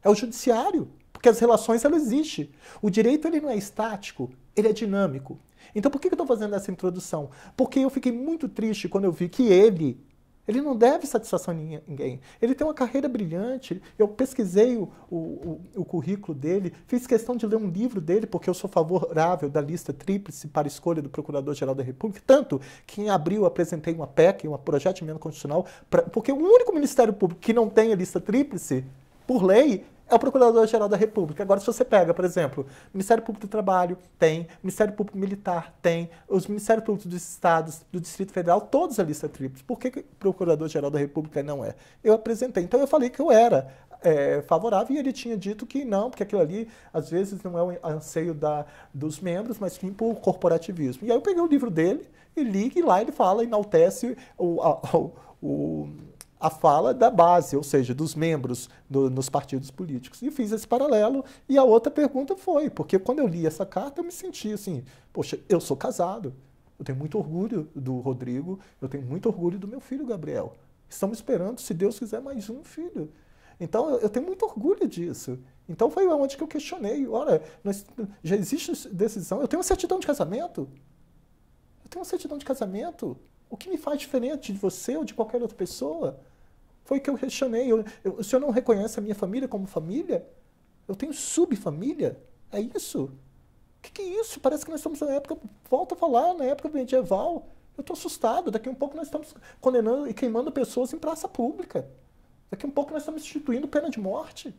é o Judiciário. Porque as relações, elas existem. O direito, ele não é estático, ele é dinâmico. Então, por que eu estou fazendo essa introdução? Porque eu fiquei muito triste quando eu vi que ele, ele não deve satisfação a ninguém. Ele tem uma carreira brilhante. Eu pesquisei o, o, o, currículo dele, fiz questão de ler um livro dele, porque eu sou favorável da lista tríplice para escolha do Procurador-Geral da República. Tanto que em abril apresentei uma PEC, um projeto de emenda constitucional, pra, porque o único Ministério Público que não tem a lista tríplice, por lei, é o Procurador-Geral da República. Agora, se você pega, por exemplo, Ministério Público do Trabalho tem, Ministério Público Militar tem, os Ministérios Públicos dos Estados, do Distrito Federal, todos a lista tríplice. Por que, que Procurador-Geral da República não é? Eu apresentei. Então, eu falei que eu era é, favorável e ele tinha dito que não, porque aquilo ali, às vezes, não é o anseio da, dos membros, mas sim por corporativismo. E aí eu peguei o livro dele e li, e lá ele fala, enaltece o, a, o, o a fala da base, ou seja, dos membros do, nos partidos políticos. E fiz esse paralelo. E a outra pergunta foi, porque quando eu li essa carta, eu me senti assim, poxa, eu sou casado, eu tenho muito orgulho do Rodrigo, eu tenho muito orgulho do meu filho Gabriel. Estamos esperando, se Deus quiser, mais um filho. Então, eu tenho muito orgulho disso. Então, foi onde que eu questionei. Olha, nós, já existe decisão. Eu tenho uma certidão de casamento. Eu tenho uma certidão de casamento. O que me faz diferente de você ou de qualquer outra pessoa? Foi o que eu questionei. Eu, eu, o senhor não reconhece a minha família como família? Eu tenho subfamília? É isso? O que, que, é isso? Parece que nós estamos na época, volta a falar, na época medieval. Eu estou assustado. Daqui a um pouco nós estamos condenando e queimando pessoas em praça pública. Daqui a um pouco nós estamos instituindo pena de morte.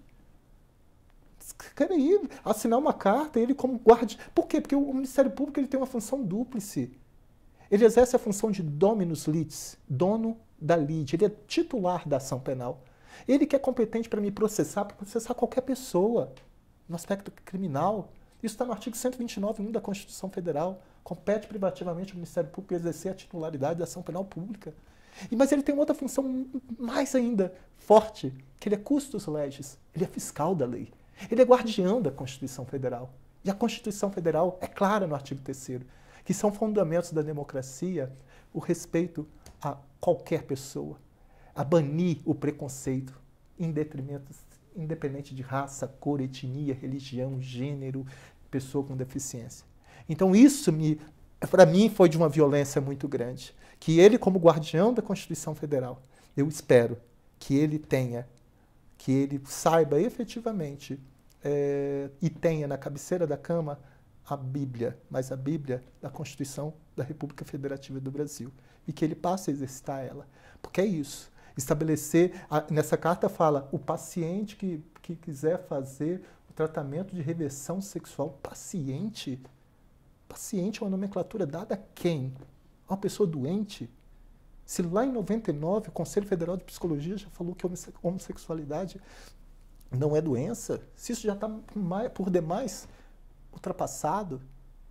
Peraí, assinar uma carta, ele como guarda. Por quê? Porque o Ministério Público ele tem uma função dúplice. Ele exerce a função de dominus litis, dono da lid, ele é titular da ação penal. Ele que é competente para me processar, para processar qualquer pessoa no aspecto criminal. Isso está no artigo 129 da Constituição Federal. Compete privativamente ao Ministério Público exercer a titularidade da ação penal pública. E, mas ele tem outra função mais ainda forte, que ele é custos legis, ele é fiscal da lei. Ele é guardião da Constituição Federal. E a Constituição Federal é clara no artigo 3 que são fundamentos da democracia, o respeito a qualquer pessoa, a banir o preconceito em detrimento, independente de raça, cor, etnia, religião, gênero, pessoa com deficiência. Então isso me para mim foi de uma violência muito grande, que ele como guardião da Constituição Federal, eu espero que ele tenha que ele saiba efetivamente é, e tenha na cabeceira da cama a Bíblia, mas a Bíblia da Constituição da República Federativa do Brasil, e que ele passe a exercitar ela. Porque é isso. Estabelecer, a, nessa carta fala, o paciente que, que quiser fazer o tratamento de reversão sexual, paciente? Paciente é uma nomenclatura dada a quem? A uma pessoa doente? Se lá em 99 o Conselho Federal de Psicologia já falou que homossexualidade não é doença, se isso já está por demais ultrapassado,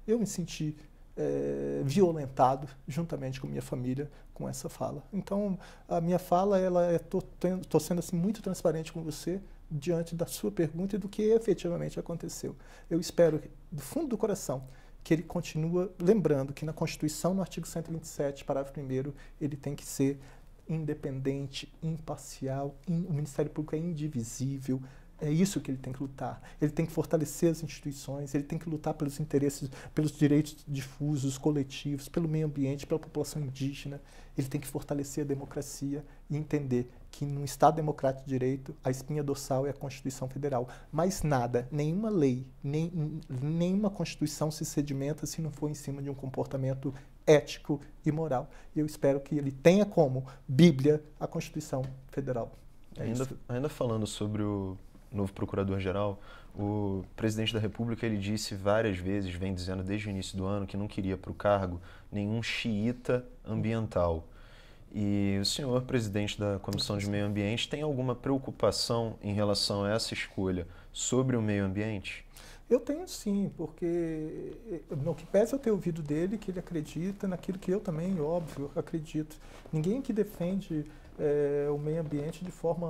eu me senti é, violentado juntamente com minha família com essa fala. Então, a minha fala, ela é tô, tendo, tô sendo assim muito transparente com você diante da sua pergunta e do que efetivamente aconteceu. Eu espero do fundo do coração que ele continua lembrando que na Constituição, no artigo 127, parágrafo 1 ele tem que ser independente, imparcial, in, o Ministério Público é indivisível, é isso que ele tem que lutar. Ele tem que fortalecer as instituições, ele tem que lutar pelos interesses, pelos direitos difusos, coletivos, pelo meio ambiente, pela população indígena. Ele tem que fortalecer a democracia e entender que num Estado democrático de direito, a espinha dorsal é a Constituição Federal. Mas nada, nenhuma lei, nem, nenhuma Constituição se sedimenta se não for em cima de um comportamento ético e moral. E eu espero que ele tenha como Bíblia a Constituição Federal. É ainda, ainda falando sobre o novo procurador-geral, o presidente da República ele disse várias vezes, vem dizendo desde o início do ano, que não queria para o cargo nenhum xiita ambiental. E o senhor presidente da Comissão de Meio Ambiente tem alguma preocupação em relação a essa escolha sobre o meio ambiente? Eu tenho sim, porque eh, no que pese eu ter ouvido dele, que ele acredita naquilo que eu também, óbvio, acredito. Ninguém que defende é, o meio ambiente de forma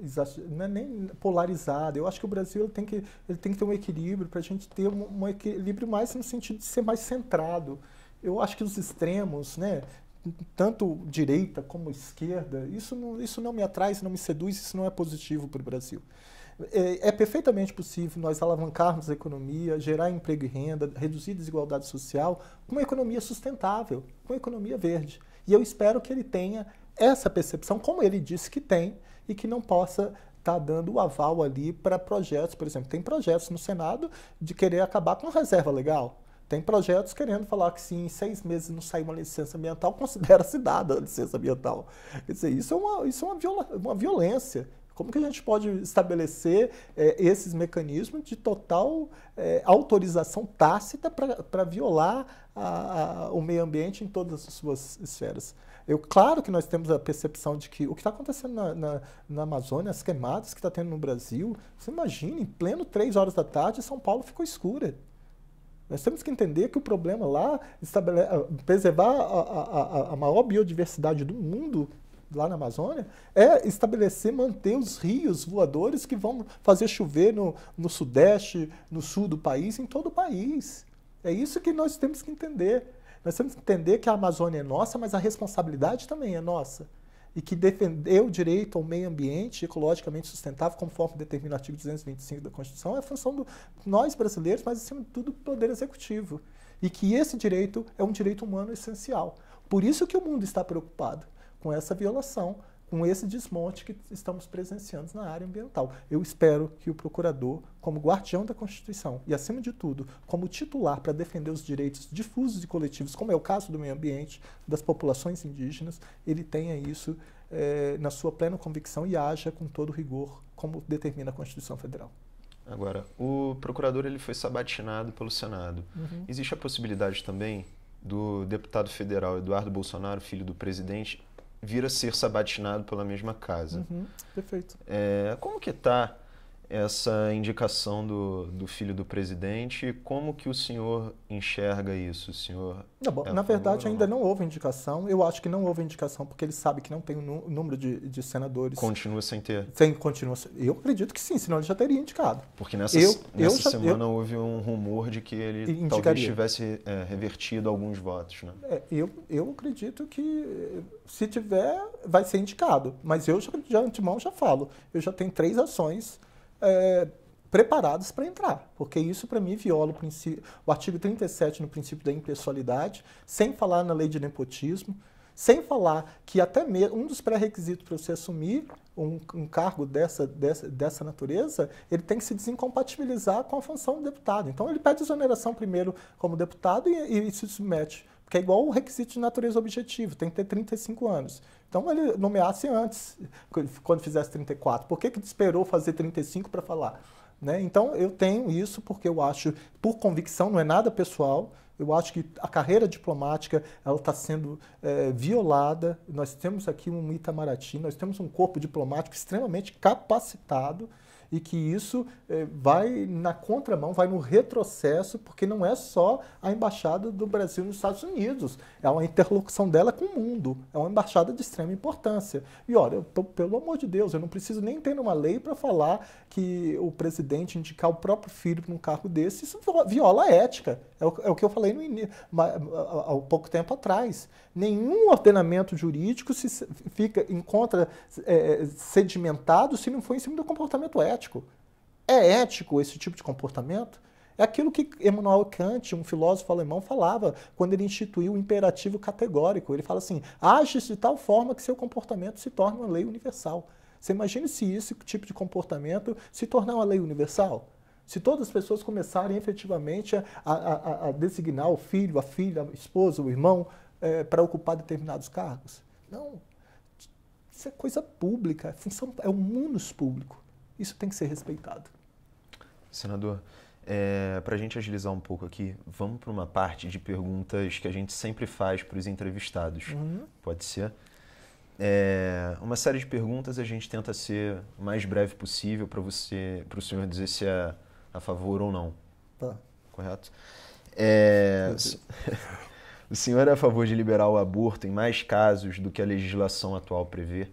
eh, não é nem polarizada. Eu acho que o Brasil ele tem, que, ele tem que ter um equilíbrio para a gente ter um, um, equilíbrio mais no sentido de ser mais centrado. Eu acho que os extremos, né, tanto direita como esquerda, isso não, isso não me atrai, não me seduz, isso não é positivo para o Brasil. É, é, perfeitamente possível nós alavancarmos a economia, gerar emprego e renda, reduzir desigualdade social, com uma economia sustentável, com uma economia verde. E eu espero que ele tenha essa percepção, como ele disse que tem, e que não possa estar tá dando o aval ali para projetos, por exemplo, tem projetos no Senado de querer acabar com a reserva legal. Tem projetos querendo falar que se em seis meses não sair uma licença ambiental, considera-se dada a licença ambiental. Quer dizer, isso é uma, isso é uma, viola, uma violência. Como que a gente pode estabelecer é, esses mecanismos de total é, autorização tácita para violar a, a, o meio ambiente em todas as suas esferas? Eu, claro que nós temos a percepção de que o que está acontecendo na, na, na, Amazônia, as queimadas que está tendo no Brasil, você imagina, em pleno três horas da tarde, São Paulo ficou escura. Nós temos que entender que o problema lá, ah, preservar a, a, a maior biodiversidade do mundo lá na Amazônia, é estabelecer, manter os rios voadores que vão fazer chover no, no sudeste, no sul do país, em todo o país. É isso que nós temos que entender. Nós temos que entender que a Amazônia é nossa, mas a responsabilidade também é nossa. E que defender o direito ao meio ambiente ecologicamente sustentável, conforme determina o artigo 225 da Constituição, é função do nós brasileiros, mas acima de tudo do Poder Executivo. E que esse direito é um direito humano essencial. Por isso que o mundo está preocupado com essa violação com esse desmonte que estamos presenciando na área ambiental. Eu espero que o procurador, como guardião da Constituição e, acima de tudo, como titular para defender os direitos difusos e coletivos, como é o caso do meio ambiente, das populações indígenas, ele tenha isso eh, na sua plena convicção e haja com todo rigor, como determina a Constituição Federal. Agora, o procurador ele foi sabatinado pelo Senado. Uhum. Existe a possibilidade também do deputado federal Eduardo Bolsonaro, filho do presidente, vir a ser sabatinado pela mesma casa. Uhum, perfeito. É, como que está essa indicação do, do filho do presidente, como que o senhor enxerga isso, o senhor? Não, é na verdade, ainda não? houve indicação. Eu acho que não houve indicação porque ele sabe que não tem o número de, de senadores. Continua sem ter? Sem, continua. Eu acredito que sim, senão ele já teria indicado. Porque nessa, eu, nessa eu já, semana eu, houve um rumor de que ele indicaria. talvez tivesse é, revertido alguns votos, né? É, eu, eu acredito que se tiver, vai ser indicado. Mas eu já, de antemão já falo, eu já tenho três ações é, para entrar, porque isso para mim viola o, o artigo 37 no princípio da impessoalidade, sem falar na lei de nepotismo, sem falar que até mesmo um dos pré-requisitos para você assumir um, um, cargo dessa, dessa, dessa natureza, ele tem que se desincompatibilizar com a função de deputado. Então ele pede exoneração primeiro como deputado e, e se submete, porque é igual o requisito de natureza objetiva, tem que ter 35 anos. Então ele nomeasse antes, quando fizesse 34. Por que, que esperou fazer 35 para falar? Né? Então eu tenho isso porque eu acho, por convicção, não é nada pessoal, eu acho que a carreira diplomática ela está sendo é, violada. Nós temos aqui um Itamaraty, nós temos um corpo diplomático extremamente capacitado e que isso eh, vai na contramão, vai no retrocesso, porque não é só a embaixada do Brasil nos Estados Unidos, é uma interlocução dela com o mundo, é uma embaixada de extrema importância. E olha, eu tô, pelo amor de Deus, eu não preciso nem ter uma lei para falar que o presidente indicar o próprio filho para um cargo desse, isso viola a ética. É o, é o que eu falei no há pouco tempo atrás. Nenhum ordenamento jurídico se fica encontra é, sedimentado se não for em cima do comportamento ético ético? É ético esse tipo de comportamento? É aquilo que Emmanuel Kant, um filósofo alemão, falava quando ele instituiu o imperativo categórico. Ele fala assim: age-se de tal forma que seu comportamento se torne uma lei universal. Você imagina se esse tipo de comportamento se tornar uma lei universal? Se todas as pessoas começarem efetivamente a, a, a designar o filho, a filha, a esposa, o irmão é, para ocupar determinados cargos? Não. Isso é coisa pública, é função, é o munus público. Isso tem que ser respeitado. Senador, é, para a gente agilizar um pouco aqui, vamos para uma parte de perguntas que a gente sempre faz para os entrevistados. Uhum. Pode ser? É, uma série de perguntas a gente tenta ser o mais breve possível para você, para o senhor dizer se é a favor ou não. Tá. Correto? É, o senhor é a favor de liberar o aborto em mais casos do que a legislação atual prevê?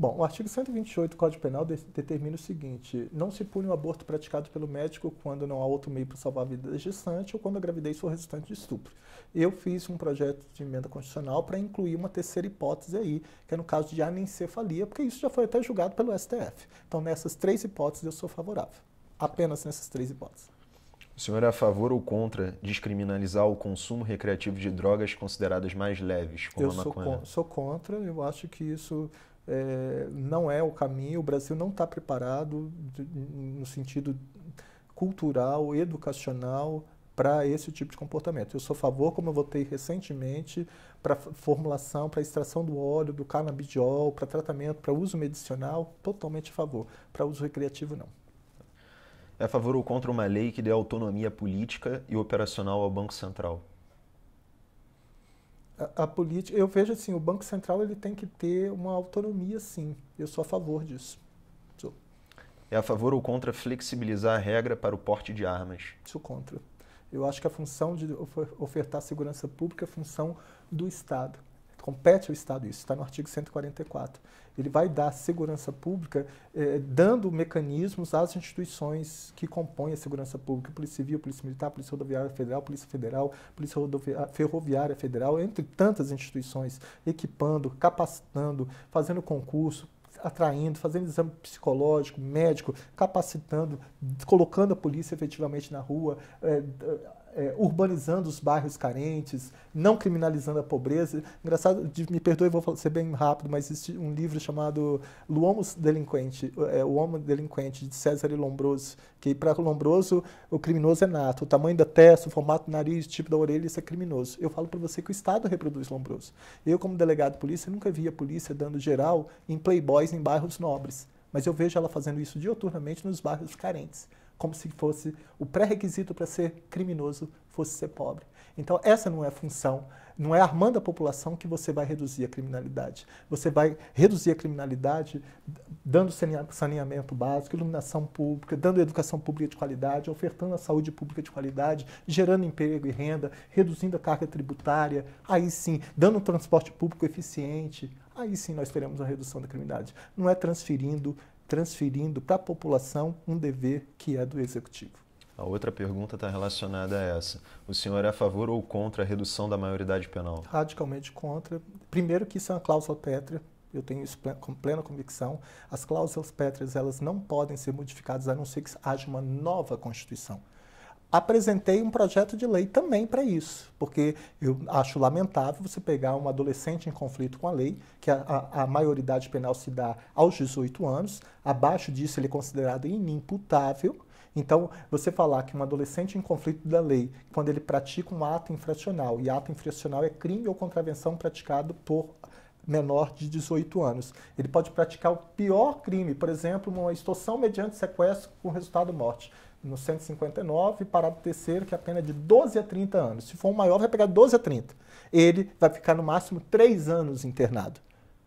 Bom, o artigo 128 do Código Penal de determina o seguinte: não se pune o aborto praticado pelo médico quando não há outro meio para salvar a vida da gestante ou quando a gravidez for resultante de estupro. Eu fiz um projeto de emenda constitucional para incluir uma terceira hipótese aí, que é no caso de anencefalia, porque isso já foi até julgado pelo STF. Então, nessas três hipóteses, eu sou favorável. Apenas nessas três hipóteses. O senhor é a favor ou contra descriminalizar o consumo recreativo de drogas consideradas mais leves, como eu a maconha? Eu sou, con sou contra, eu acho que isso é, não é o caminho, o Brasil não está preparado no sentido cultural, educacional, para esse tipo de comportamento. Eu sou a favor, como eu votei recentemente, para formulação, para extração do óleo, do canabidiol, para tratamento, para uso medicinal, totalmente a favor. Para uso recreativo, não. É a favor ou contra uma lei que dê autonomia política e operacional ao Banco Central? a, a política, eu vejo assim, o Banco Central ele tem que ter uma autonomia, sim. Eu sou a favor disso. Sou. É a favor ou contra flexibilizar a regra para o porte de armas? Sou contra. Eu acho que a função de ofertar segurança pública é função do Estado. Compete ao Estado isso, está no artigo 144 ele vai dar segurança pública eh, dando mecanismos às instituições que compõem a segurança pública, Polícia Civil, Polícia Militar, Polícia Rodoviária Federal, Polícia Federal, Polícia Rodovia ah, Ferroviária Federal, entre tantas instituições, equipando, capacitando, fazendo concurso, atraindo, fazendo exame psicológico, médico, capacitando, colocando a polícia efetivamente na rua, eh, é, urbanizando os bairros carentes, não criminalizando a pobreza. Engraçado, me perdoe, vou ser bem rápido, mas existe um livro chamado L'Uomo Delinquente, é, O Homem Delinquente, de César Lombroso, que para Lombroso o criminoso é nato, o tamanho da testa, o formato do nariz, o tipo da orelha, isso é criminoso. Eu falo para você que o Estado reproduz Lombroso. Eu, como delegado de polícia, nunca vi a polícia dando geral em playboys em bairros nobres, mas eu vejo ela fazendo isso dioturnamente nos bairros carentes como se fosse o pré-requisito para ser criminoso fosse ser pobre. Então essa não é a função, não é armando a população que você vai reduzir a criminalidade. Você vai reduzir a criminalidade dando saneamento básico, iluminação pública, dando educação pública de qualidade, ofertando a saúde pública de qualidade, gerando emprego e renda, reduzindo a carga tributária, aí sim, dando um transporte público eficiente, aí sim nós teremos a redução da criminalidade. Não é transferindo transferindo para a população um dever que é do executivo. A outra pergunta está relacionada a essa. O senhor é a favor ou contra a redução da maioridade penal? Radicalmente contra. Primeiro que isso é uma cláusula pétrea, eu tenho isso com plena convicção. As cláusulas pétreas elas não podem ser modificadas a não ser que haja uma nova Constituição apresentei um projeto de lei também para isso, porque eu acho lamentável você pegar um adolescente em conflito com a lei, que a, a, a maioridade penal se dá aos 18 anos, abaixo disso ele é considerado inimputável. Então, você falar que um adolescente em conflito da lei, quando ele pratica um ato infracional, e ato infracional é crime ou contravenção praticado por menor de 18 anos. Ele pode praticar o pior crime, por exemplo, uma extorsão mediante sequestro com resultado morte no 159, parágrafo terceiro, que é a pena é de 12 a 30 anos. Se for um maior, vai pegar 12 a 30. Ele vai ficar no máximo 3 anos internado.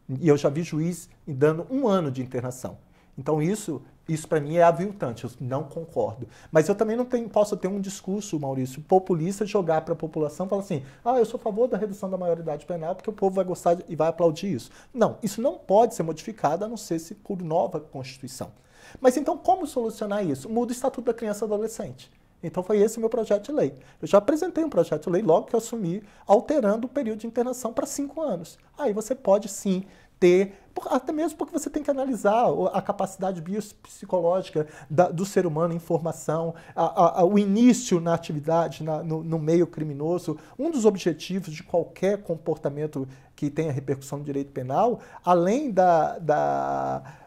E eu já vi juiz dando um ano de internação. Então isso, isso para mim é aviltante, eu não concordo. Mas eu também não tenho, posso ter um discurso, Maurício, populista, jogar para a população e falar assim, ah, eu sou a favor da redução da maioridade penal porque o povo vai gostar e vai aplaudir isso. Não, isso não pode ser modificado a não ser se por nova Constituição. Mas então, como solucionar isso? Muda o Estatuto da Criança e Adolescente. Então foi esse o meu projeto de lei. Eu já apresentei um projeto de lei logo que eu assumi, alterando o período de internação para cinco anos. Aí você pode sim ter, até mesmo porque você tem que analisar a capacidade biopsicológica do ser humano em formação, a, a, o início na atividade, na, no, no, meio criminoso. Um dos objetivos de qualquer comportamento que tenha repercussão no direito penal, além da, da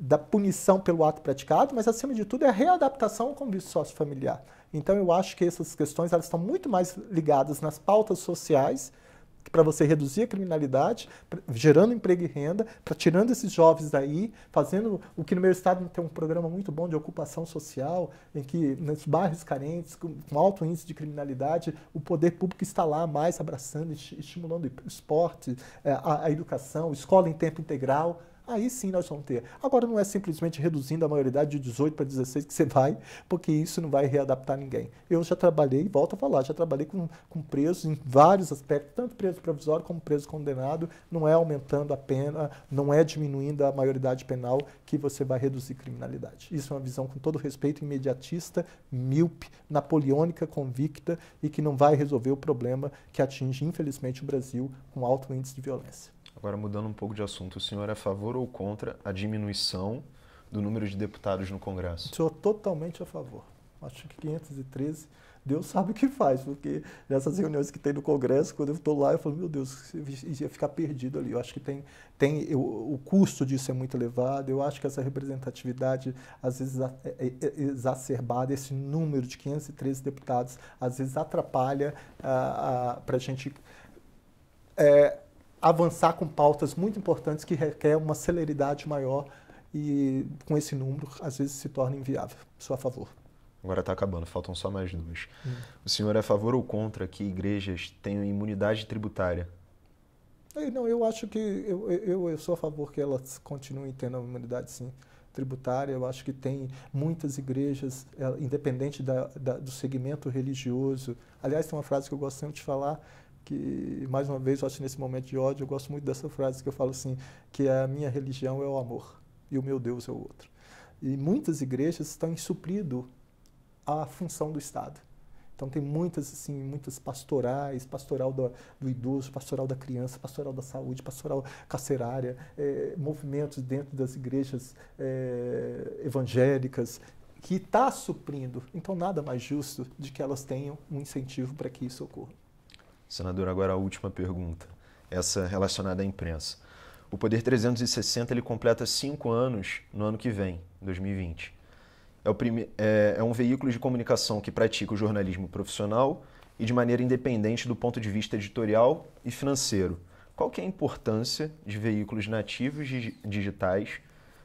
da punição pelo ato praticado, mas acima de tudo é a readaptação ao convívio sócio-familiar. Então eu acho que essas questões elas estão muito mais ligadas nas pautas sociais para você reduzir a criminalidade, gerando emprego e renda, para tirando esses jovens daí, fazendo o que no meu estado tem um programa muito bom de ocupação social, em que nos bairros carentes, com, com alto índice de criminalidade, o poder público está lá mais abraçando, estimulando o esporte, eh, a, a educação, escola em tempo integral, aí sim nós vamos ter. Agora não é simplesmente reduzindo a maioridade de 18 para 16 que você vai, porque isso não vai readaptar ninguém. Eu já trabalhei, volto a falar, já trabalhei com, com presos em vários aspectos, tanto preso provisório como preso condenado, não é aumentando a pena, não é diminuindo a maioridade penal que você vai reduzir criminalidade. Isso é uma visão, com todo respeito, imediatista, míope, napoleônica, convicta e que não vai resolver o problema que atinge, infelizmente, o Brasil com alto índice de violência. Agora, mudando um pouco de assunto, o senhor é a favor ou contra a diminuição do número de deputados no Congresso? Sou é totalmente a favor. Acho que 513, Deus sabe o que faz, porque nessas reuniões que tem no Congresso, quando eu estou lá, eu falo, meu Deus, ia ficar perdido ali. Eu acho que tem, tem eu, o custo disso é muito elevado, eu acho que essa representatividade, às vezes, é, é, é exacerbada, esse número de 513 deputados, às vezes atrapalha ah, ah, para a gente. É, avançar com pautas muito importantes que requer uma celeridade maior e com esse número às vezes se torna inviável. Sou a favor. Agora está acabando, faltam só mais duas. Hum. O senhor é a favor ou contra que igrejas tenham imunidade tributária? Não, eu acho que eu, eu, eu sou a favor que elas continuem tendo a imunidade, sim tributária. Eu acho que tem muitas igrejas, eh, independente da, da, do segmento religioso. Aliás, tem uma frase que eu gosto sempre de falar: que mais uma vez eu acho que nesse momento de ódio eu gosto muito dessa frase que eu falo assim que é, a minha religião é o amor e o meu Deus é o outro e muitas igrejas estão suprindo a função do Estado então tem muitas assim muitas pastorais pastoral do, do idoso pastoral da criança pastoral da saúde pastoral carcerária é, movimentos dentro das igrejas é, evangélicas que está suprindo então nada mais justo de que elas tenham um incentivo para que isso ocorra Senador, agora a última pergunta, essa relacionada à imprensa. O Poder 360 ele completa cinco anos no ano que vem, 2020. É, prime... É, é, um veículo de comunicação que pratica o jornalismo profissional e de maneira independente do ponto de vista editorial e financeiro. Qual que é a importância de veículos nativos digitais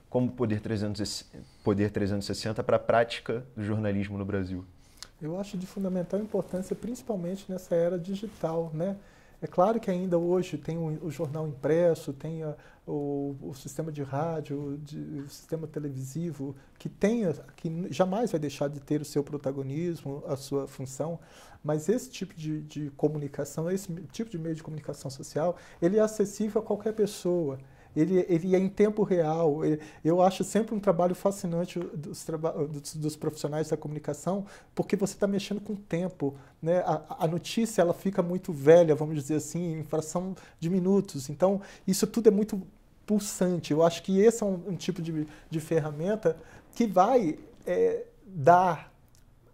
como o Poder 360 para a prática do jornalismo no Brasil? eu acho de fundamental importância, principalmente nessa era digital, né? É claro que ainda hoje tem o, jornal impresso, tem a, o, o, sistema de rádio, de, o sistema televisivo, que tem, que jamais vai deixar de ter o seu protagonismo, a sua função, mas esse tipo de, de comunicação, esse tipo de meio de comunicação social, ele é acessível a qualquer pessoa ele, ele é em tempo real. eu acho sempre um trabalho fascinante dos, dos, dos profissionais da comunicação, porque você está mexendo com o tempo. Né? A, a, notícia ela fica muito velha, vamos dizer assim, em fração de minutos. Então, isso tudo é muito pulsante. Eu acho que esse é um, um tipo de, de ferramenta que vai é, dar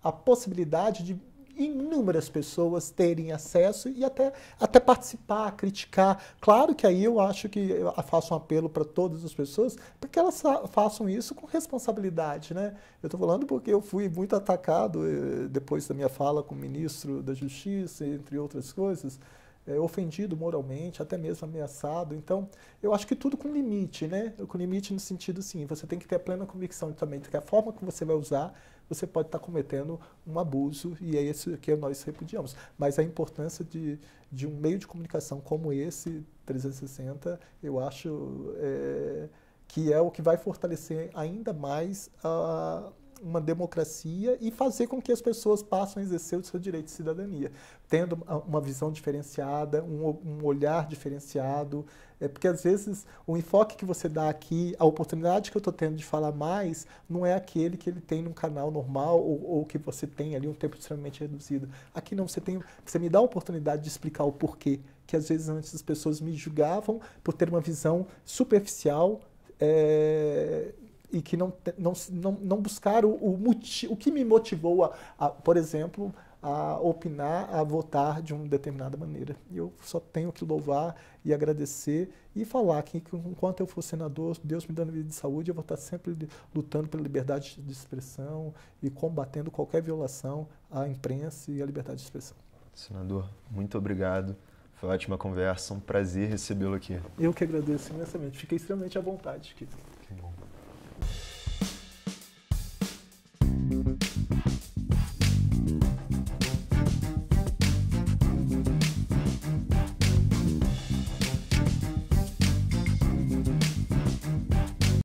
a possibilidade de inúmeras pessoas terem acesso e até, até participar, criticar. Claro que aí eu acho que eu faço um apelo para todas as pessoas para que elas façam isso com responsabilidade. Né? Eu estou falando porque eu fui muito atacado eh, depois da minha fala com o ministro da Justiça, entre outras coisas. É, ofendido moralmente, até mesmo ameaçado. Então, eu acho que tudo com limite, né? Com limite no sentido, sim, você tem que ter a plena convicção também de que a forma que você vai usar você pode estar cometendo um abuso e é isso que nós repudiamos. Mas a importância de, de um meio de comunicação como esse, 360, eu acho é, que é o que vai fortalecer ainda mais a, uma democracia e fazer com que as pessoas passem a exercer o seu direito de cidadania, tendo uma visão diferenciada, um, um olhar diferenciado, é porque às vezes o enfoque que você dá aqui, a oportunidade que eu estou tendo de falar mais, não é aquele que ele tem num canal normal ou, ou, que você tem ali um tempo extremamente reduzido. Aqui não, você tem, você me dá a oportunidade de explicar o porquê, que às vezes antes as pessoas me julgavam por ter uma visão superficial é, e que não, não, não, não buscaram o, o, o que me motivou, a, a, por exemplo, a opinar, a votar de uma determinada maneira. E eu só tenho que louvar e agradecer e falar que enquanto eu for senador, Deus me dando vida de saúde, eu vou estar sempre lutando pela liberdade de expressão e combatendo qualquer violação à imprensa e à liberdade de expressão. Senador, muito obrigado. Foi uma ótima conversa, um prazer recebê-lo aqui. Eu que agradeço imensamente. Fiquei extremamente à vontade aqui.